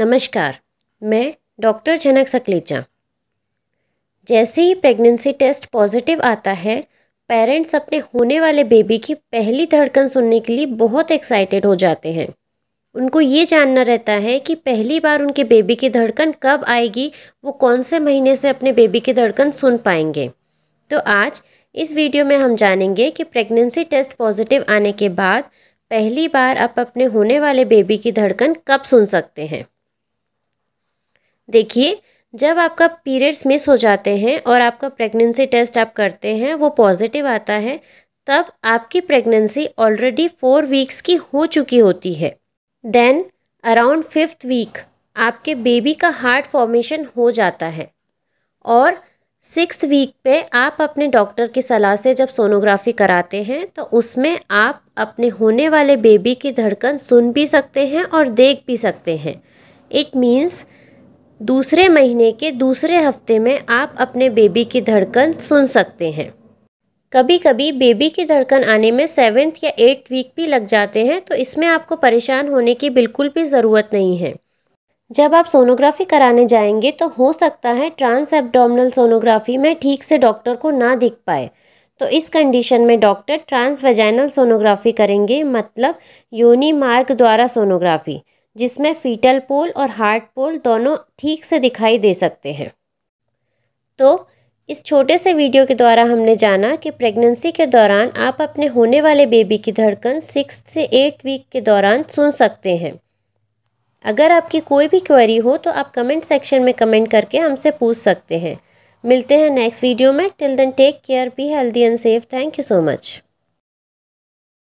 नमस्कार मैं डॉक्टर झनक सकलेचा जैसे ही प्रेगनेंसी टेस्ट पॉजिटिव आता है पेरेंट्स अपने होने वाले बेबी की पहली धड़कन सुनने के लिए बहुत एक्साइटेड हो जाते हैं उनको ये जानना रहता है कि पहली बार उनके बेबी की धड़कन कब आएगी वो कौन से महीने से अपने बेबी की धड़कन सुन पाएंगे तो आज इस वीडियो में हम जानेंगे कि प्रेगनेंसी टेस्ट पॉजिटिव आने के बाद पहली बार आप अपने होने वाले बेबी की धड़कन कब सुन सकते हैं देखिए जब आपका पीरियड्स मिस हो जाते हैं और आपका प्रेगनेंसी टेस्ट आप करते हैं वो पॉजिटिव आता है तब आपकी प्रेगनेंसी ऑलरेडी फोर वीक्स की हो चुकी होती है देन अराउंड फिफ्थ वीक आपके बेबी का हार्ट फॉर्मेशन हो जाता है और सिक्स वीक पे आप अपने डॉक्टर की सलाह से जब सोनोग्राफी कराते हैं तो उसमें आप अपने होने वाले बेबी की धड़कन सुन भी सकते हैं और देख भी सकते हैं इट मीन्स दूसरे महीने के दूसरे हफ्ते में आप अपने बेबी की धड़कन सुन सकते हैं कभी कभी बेबी की धड़कन आने में सेवेंथ या एट वीक भी लग जाते हैं तो इसमें आपको परेशान होने की बिल्कुल भी ज़रूरत नहीं है जब आप सोनोग्राफी कराने जाएंगे तो हो सकता है ट्रांस एब्डोमिनल सोनोग्राफी में ठीक से डॉक्टर को ना दिख पाए तो इस कंडीशन में डॉक्टर ट्रांस वेजाइनल सोनोग्राफी करेंगे मतलब योनि मार्ग द्वारा सोनोग्राफी जिसमें फीटल पोल और हार्ट पोल दोनों ठीक से दिखाई दे सकते हैं तो इस छोटे से वीडियो के द्वारा हमने जाना कि प्रेगनेंसी के दौरान आप अपने होने वाले बेबी की धड़कन सिक्स से एट वीक के दौरान सुन सकते हैं अगर आपकी कोई भी क्वेरी हो तो आप कमेंट सेक्शन में कमेंट करके हमसे पूछ सकते हैं मिलते हैं नेक्स्ट वीडियो में till then take care be healthy and safe thank you so much